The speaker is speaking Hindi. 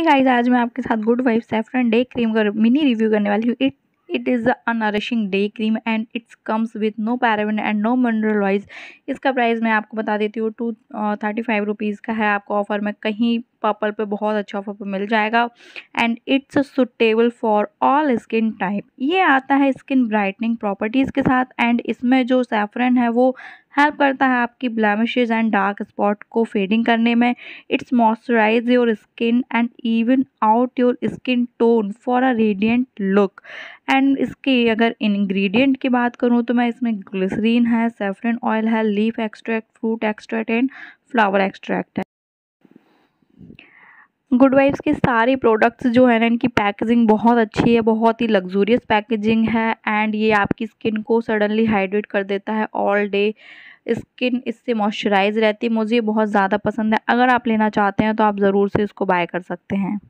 हे गाइस आज मैं आपके साथ Good Vibes saffron day cream का मिनी रिव्यू करने वाली हूँ it it is a nourishing day cream and it's comes with no paraben and no mineral wise इसका प्राइस मैं आपको बता देती हूँ टू थर्टी फाइव रुपीज़ का है आपको ऑफर में कहीं पर्पल पे बहुत अच्छा ऑफर पर मिल जाएगा and it's suitable for all skin type ये आता है स्किन ब्राइटनिंग प्रॉपर्टीज़ के साथ एंड इसमें जो सेफरन है वो हेल्प करता है आपकी ब्लैमिशेज एंड डार्क स्पॉट को फेडिंग करने में it's moisturise your skin and even out your skin tone for a radiant look and इसके अगर इंग्रेडिएंट की बात करूँ तो मैं इसमें ग्लिसरीन है सेफरन ऑयल है leaf extract fruit extract and flower extract है गुड वाइफ्स के सारे प्रोडक्ट्स जो है ना इनकी पैकेजिंग बहुत अच्छी है बहुत ही लग्जूरियस पैकेजिंग है एंड ये आपकी स्किन को सडनली हाइड्रेट कर देता है ऑल डे स्किन इससे मॉइस्चराइज रहती है मुझे बहुत ज़्यादा पसंद है अगर आप लेना चाहते हैं तो आप ज़रूर से इसको बाय कर सकते हैं